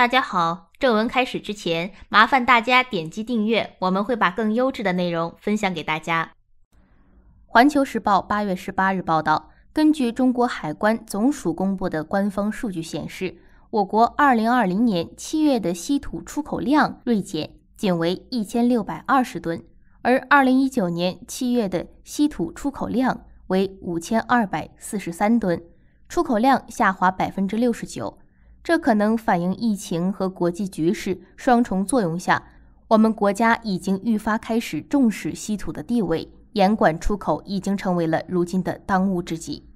大家好，正文开始之前，麻烦大家点击订阅，我们会把更优质的内容分享给大家。环球时报八月十八日报道，根据中国海关总署公布的官方数据显示，我国二零二零年七月的稀土出口量锐减，仅为一千六百二十吨，而二零一九年七月的稀土出口量为五千二百四十三吨，出口量下滑百分之六十九。这可能反映疫情和国际局势双重作用下，我们国家已经愈发开始重视稀土的地位，严管出口已经成为了如今的当务之急。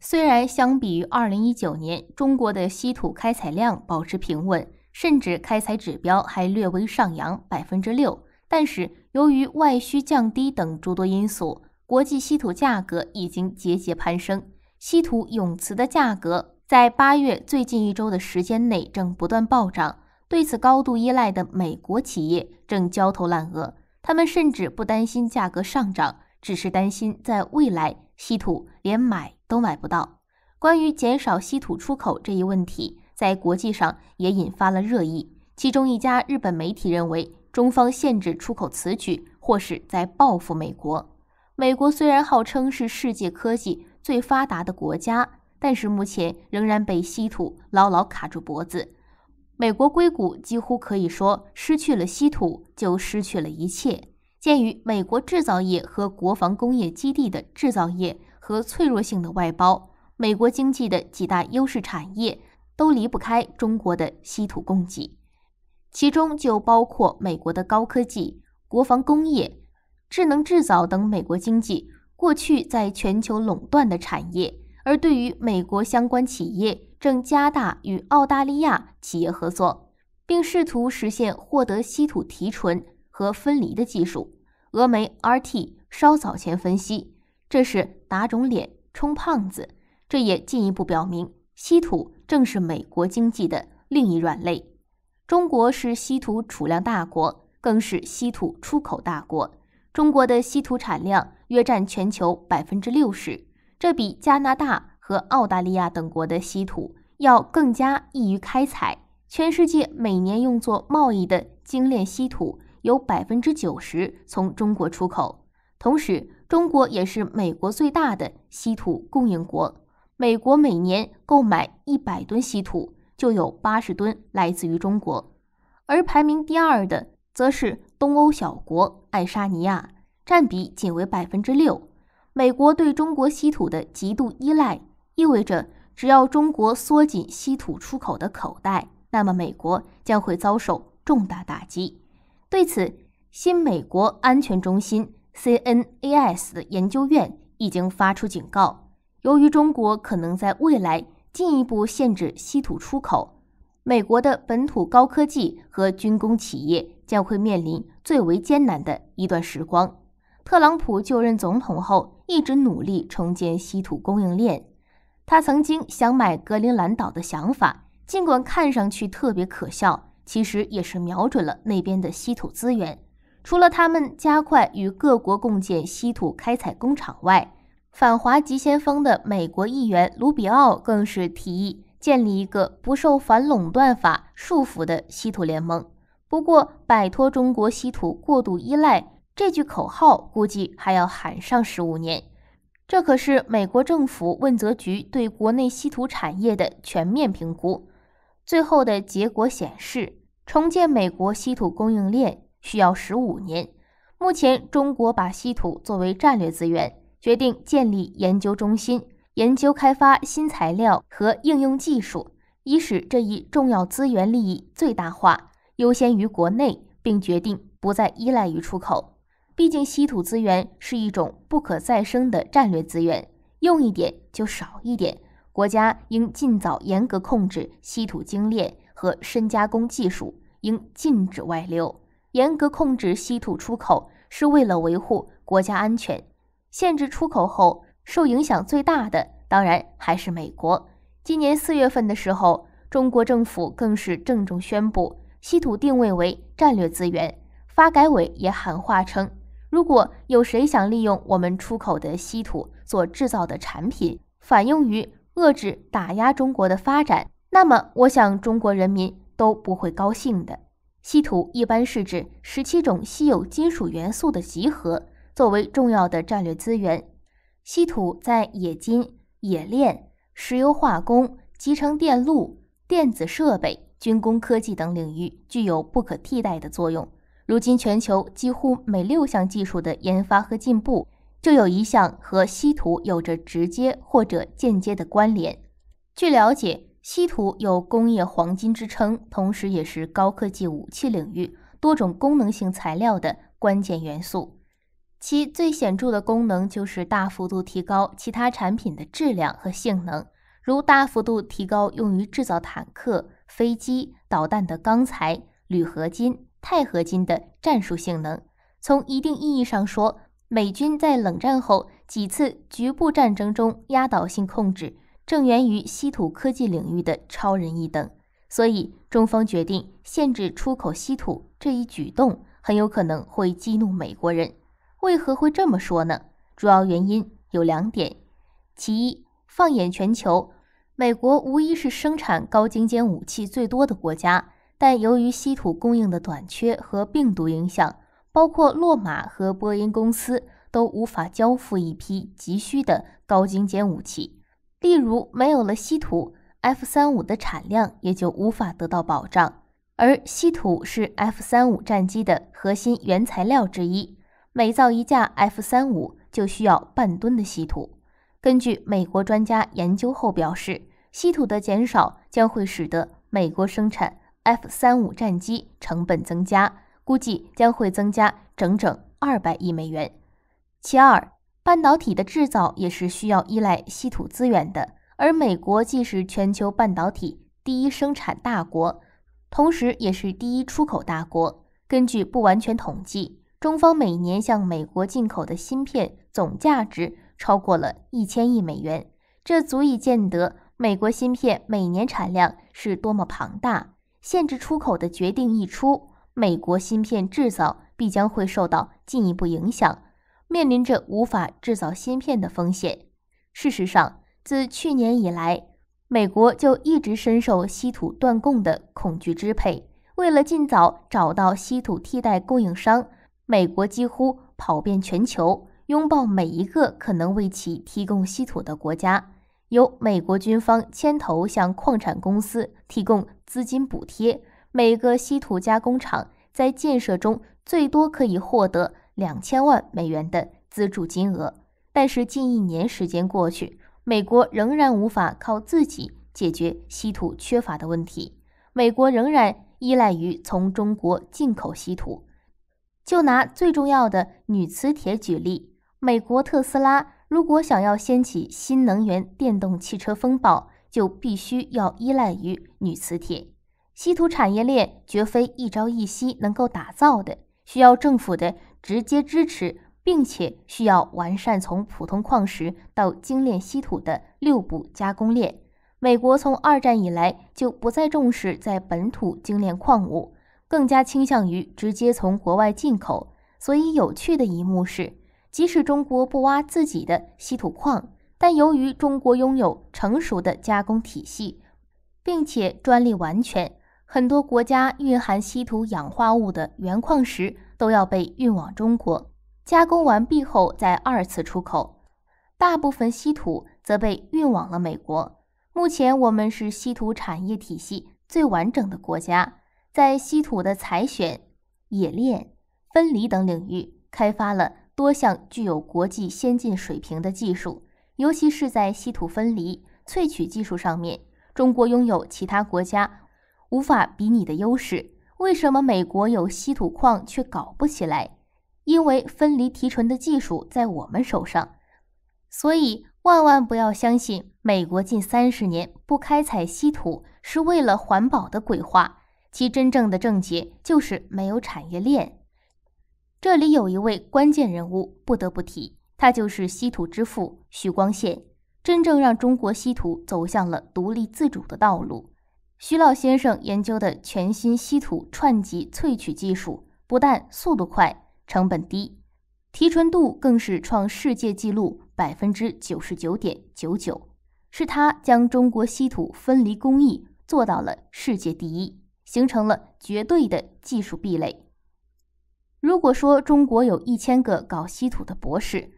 虽然相比于二零一九年，中国的稀土开采量保持平稳，甚至开采指标还略微上扬百分之六，但是由于外需降低等诸多因素，国际稀土价格已经节节攀升，稀土永磁的价格。在八月最近一周的时间内，正不断暴涨。对此高度依赖的美国企业正焦头烂额。他们甚至不担心价格上涨，只是担心在未来稀土连买都买不到。关于减少稀土出口这一问题，在国际上也引发了热议。其中一家日本媒体认为，中方限制出口此举或是在报复美国。美国虽然号称是世界科技最发达的国家。但是目前仍然被稀土牢牢卡住脖子。美国硅谷几乎可以说失去了稀土就失去了一切。鉴于美国制造业和国防工业基地的制造业和脆弱性的外包，美国经济的几大优势产业都离不开中国的稀土供给，其中就包括美国的高科技、国防工业、智能制造等美国经济过去在全球垄断的产业。而对于美国相关企业，正加大与澳大利亚企业合作，并试图实现获得稀土提纯和分离的技术。俄媒 RT 稍早前分析，这是打肿脸充胖子。这也进一步表明，稀土正是美国经济的另一软肋。中国是稀土储量大国，更是稀土出口大国。中国的稀土产量约占全球百分之六十。这比加拿大和澳大利亚等国的稀土要更加易于开采。全世界每年用作贸易的精炼稀土有百分之九十从中国出口，同时中国也是美国最大的稀土供应国。美国每年购买一百吨稀土，就有八十吨来自于中国，而排名第二的则是东欧小国爱沙尼亚，占比仅为百分之六。美国对中国稀土的极度依赖，意味着只要中国缩紧稀土出口的口袋，那么美国将会遭受重大打击。对此，新美国安全中心 （CNAS） 的研究院已经发出警告：，由于中国可能在未来进一步限制稀土出口，美国的本土高科技和军工企业将会面临最为艰难的一段时光。特朗普就任总统后，一直努力重建稀土供应链。他曾经想买格陵兰岛的想法，尽管看上去特别可笑，其实也是瞄准了那边的稀土资源。除了他们加快与各国共建稀土开采工厂外，反华急先锋的美国议员卢比奥更是提议建立一个不受反垄断法束缚的稀土联盟。不过，摆脱中国稀土过度依赖。这句口号估计还要喊上十五年。这可是美国政府问责局对国内稀土产业的全面评估。最后的结果显示，重建美国稀土供应链需要十五年。目前，中国把稀土作为战略资源，决定建立研究中心，研究开发新材料和应用技术，以使这一重要资源利益最大化，优先于国内，并决定不再依赖于出口。毕竟，稀土资源是一种不可再生的战略资源，用一点就少一点。国家应尽早严格控制稀土精炼和深加工技术，应禁止外流。严格控制稀土出口是为了维护国家安全。限制出口后，受影响最大的当然还是美国。今年四月份的时候，中国政府更是郑重宣布，稀土定位为战略资源。发改委也喊话称。如果有谁想利用我们出口的稀土所制造的产品，反用于遏制打压中国的发展，那么我想中国人民都不会高兴的。稀土一般是指十七种稀有金属元素的集合，作为重要的战略资源。稀土在冶金、冶炼、石油化工、集成电路、电子设备、军工科技等领域具有不可替代的作用。如今，全球几乎每六项技术的研发和进步，就有一项和稀土有着直接或者间接的关联。据了解，稀土有“工业黄金”之称，同时也是高科技武器领域多种功能性材料的关键元素。其最显著的功能就是大幅度提高其他产品的质量和性能，如大幅度提高用于制造坦克、飞机、导弹的钢材、铝合金。钛合金的战术性能，从一定意义上说，美军在冷战后几次局部战争中压倒性控制，正源于稀土科技领域的超人一等。所以，中方决定限制出口稀土这一举动，很有可能会激怒美国人。为何会这么说呢？主要原因有两点：其一，放眼全球，美国无疑是生产高精尖武器最多的国家。但由于稀土供应的短缺和病毒影响，包括洛马和波音公司都无法交付一批急需的高精尖武器。例如，没有了稀土，F 三五的产量也就无法得到保障。而稀土是 F 三五战机的核心原材料之一，每造一架 F 三五就需要半吨的稀土。根据美国专家研究后表示，稀土的减少将会使得美国生产。F 三五战机成本增加，估计将会增加整整二百亿美元。其二，半导体的制造也是需要依赖稀土资源的，而美国既是全球半导体第一生产大国，同时也是第一出口大国。根据不完全统计，中方每年向美国进口的芯片总价值超过了一千亿美元，这足以见得美国芯片每年产量是多么庞大。限制出口的决定一出，美国芯片制造必将会受到进一步影响，面临着无法制造芯片的风险。事实上，自去年以来，美国就一直深受稀土断供的恐惧支配。为了尽早找到稀土替代供应商，美国几乎跑遍全球，拥抱每一个可能为其提供稀土的国家。由美国军方牵头，向矿产公司提供资金补贴，每个稀土加工厂在建设中最多可以获得两千万美元的资助金额。但是近一年时间过去，美国仍然无法靠自己解决稀土缺乏的问题，美国仍然依赖于从中国进口稀土。就拿最重要的钕磁铁举例，美国特斯拉。如果想要掀起新能源电动汽车风暴，就必须要依赖于钕磁铁。稀土产业链绝非一朝一夕能够打造的，需要政府的直接支持，并且需要完善从普通矿石到精炼稀土的六步加工链。美国从二战以来就不再重视在本土精炼矿物，更加倾向于直接从国外进口。所以，有趣的一幕是。即使中国不挖自己的稀土矿，但由于中国拥有成熟的加工体系，并且专利完全，很多国家蕴含稀土氧化物的原矿石都要被运往中国加工完毕后，再二次出口。大部分稀土则被运往了美国。目前，我们是稀土产业体系最完整的国家，在稀土的采选、冶炼、分离等领域开发了。多项具有国际先进水平的技术，尤其是在稀土分离萃取技术上面，中国拥有其他国家无法比拟的优势。为什么美国有稀土矿却搞不起来？因为分离提纯的技术在我们手上，所以万万不要相信美国近三十年不开采稀土是为了环保的鬼话，其真正的症结就是没有产业链。这里有一位关键人物不得不提，他就是稀土之父徐光宪，真正让中国稀土走向了独立自主的道路。徐老先生研究的全新稀土串级萃取技术，不但速度快、成本低，提纯度更是创世界纪录，百分之九十九点九九。是他将中国稀土分离工艺做到了世界第一，形成了绝对的技术壁垒。如果说中国有一千个搞稀土的博士，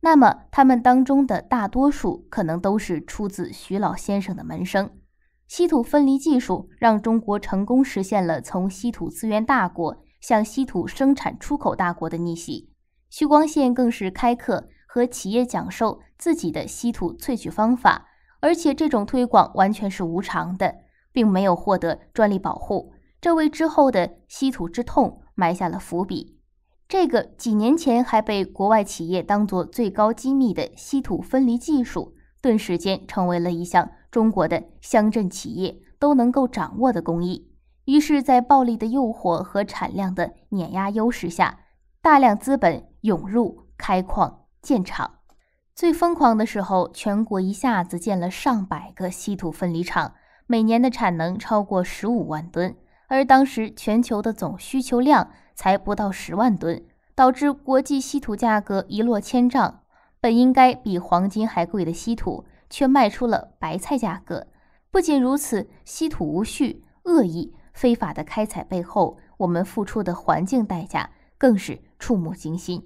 那么他们当中的大多数可能都是出自徐老先生的门生。稀土分离技术让中国成功实现了从稀土资源大国向稀土生产出口大国的逆袭。徐光宪更是开课和企业讲授自己的稀土萃取方法，而且这种推广完全是无偿的，并没有获得专利保护，这为之后的稀土之痛。埋下了伏笔。这个几年前还被国外企业当作最高机密的稀土分离技术，顿时间成为了一项中国的乡镇企业都能够掌握的工艺。于是，在暴利的诱惑和产量的碾压优势下，大量资本涌入开矿建厂。最疯狂的时候，全国一下子建了上百个稀土分离厂，每年的产能超过十五万吨。而当时全球的总需求量才不到十万吨，导致国际稀土价格一落千丈。本应该比黄金还贵的稀土，却卖出了白菜价格。不仅如此，稀土无序、恶意、非法的开采背后，我们付出的环境代价更是触目惊心。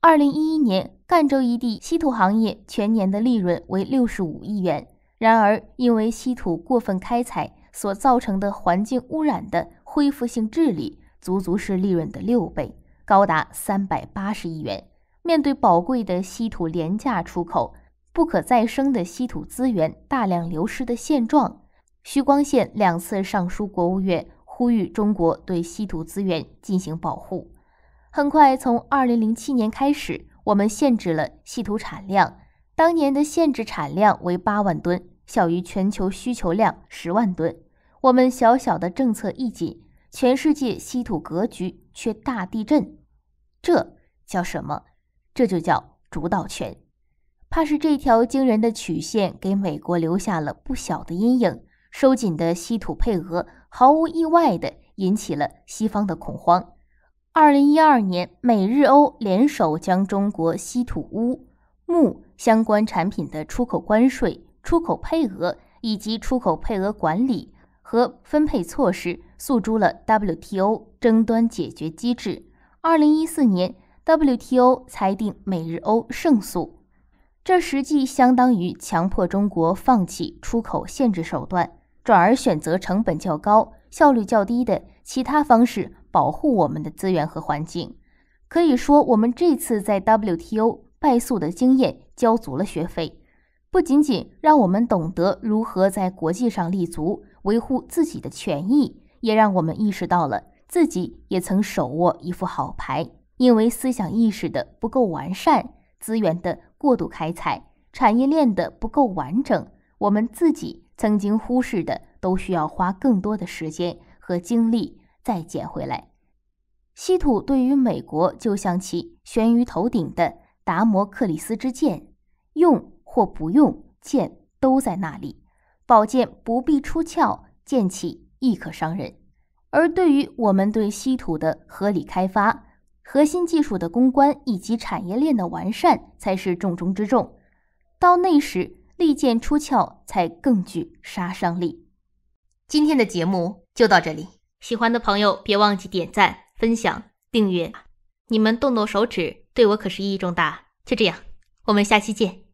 二零一一年，赣州一地稀土行业全年的利润为六十五亿元，然而因为稀土过分开采。所造成的环境污染的恢复性治理，足足是利润的六倍，高达三百八十亿元。面对宝贵的稀土廉价出口、不可再生的稀土资源大量流失的现状，徐光宪两次上书国务院，呼吁中国对稀土资源进行保护。很快，从二零零七年开始，我们限制了稀土产量，当年的限制产量为八万吨，小于全球需求量十万吨。我们小小的政策一紧，全世界稀土格局却大地震，这叫什么？这就叫主导权。怕是这条惊人的曲线给美国留下了不小的阴影。收紧的稀土配额毫无意外的引起了西方的恐慌。二零一二年，美日欧联手将中国稀土钨、钼相关产品的出口关税、出口配额以及出口配额管理。和分配措施诉诸了 WTO 争端解决机制。二零一四年，WTO 裁定美日欧胜诉，这实际相当于强迫中国放弃出口限制手段，转而选择成本较高、效率较低的其他方式保护我们的资源和环境。可以说，我们这次在 WTO 败诉的经验交足了学费，不仅仅让我们懂得如何在国际上立足。维护自己的权益，也让我们意识到了自己也曾手握一副好牌，因为思想意识的不够完善，资源的过度开采，产业链的不够完整，我们自己曾经忽视的，都需要花更多的时间和精力再捡回来。稀土对于美国，就像其悬于头顶的达摩克里斯之剑，用或不用，剑都在那里。宝剑不必出鞘，剑气亦可伤人。而对于我们对稀土的合理开发、核心技术的攻关以及产业链的完善，才是重中之重。到那时，利剑出鞘才更具杀伤力。今天的节目就到这里，喜欢的朋友别忘记点赞、分享、订阅。你们动动手指，对我可是意义重大。就这样，我们下期见。